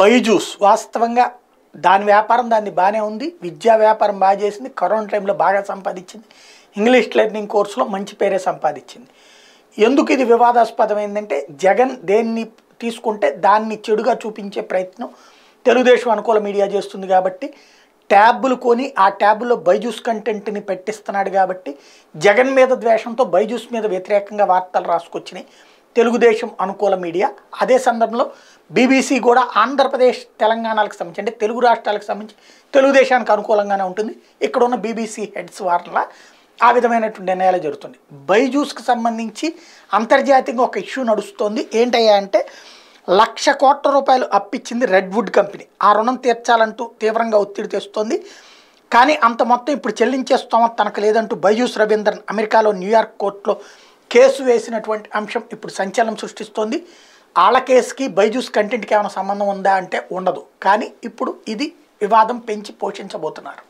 బైజూస్ వాస్తవంగా దాని వ్యాపారం దాన్ని బాగానే ఉంది విద్యా వ్యాపారం బాగా చేసింది కరోనా టైంలో బాగా సంపాదించింది ఇంగ్లీష్ లెర్నింగ్ కోర్సులో మంచి పేరే సంపాదించింది ఎందుకు ఇది వివాదాస్పదం ఏంటంటే జగన్ దేన్ని తీసుకుంటే దాన్ని చెడుగా చూపించే ప్రయత్నం తెలుగుదేశం అనుకూల మీడియా చేస్తుంది కాబట్టి ట్యాబ్లు కొని ఆ ట్యాబ్లో బైజూస్ కంటెంట్ని పెట్టిస్తున్నాడు కాబట్టి జగన్ మీద ద్వేషంతో బైజూస్ మీద వ్యతిరేకంగా వార్తలు రాసుకొచ్చినాయి తెలుగుదేశం అనుకూల మీడియా అదే సందర్భంలో బీబీసీ కూడా ఆంధ్రప్రదేశ్ తెలంగాణకు సంబంధించి అంటే తెలుగు రాష్ట్రాలకు సంబంధించి తెలుగుదేశానికి అనుకూలంగానే ఉంటుంది ఇక్కడ ఉన్న బీబీసీ హెడ్స్ వార్ల ఆ విధమైనటువంటి నిర్ణయాలు జరుగుతుంది బైజూస్కి సంబంధించి అంతర్జాతీయంగా ఒక ఇష్యూ నడుస్తోంది ఏంటయ్యా అంటే లక్ష కోట్ల రూపాయలు అప్పించింది రెడ్వుడ్ కంపెనీ ఆ రుణం తీర్చాలంటూ తీవ్రంగా ఒత్తిడి తెస్తోంది కానీ అంత మొత్తం ఇప్పుడు చెల్లించేస్తామో తనకు లేదంటూ బైజూస్ రవీంద్రన్ అమెరికాలో న్యూయార్క్ కోర్టులో కేసు వేసినటువంటి అంశం ఇప్పుడు సంచలనం సృష్టిస్తోంది ఆళ్ళ కేసుకి బైజూస్ కంటెంట్కి ఏమైనా సంబంధం ఉందా అంటే ఉండదు కానీ ఇప్పుడు ఇది వివాదం పెంచి పోషించబోతున్నారు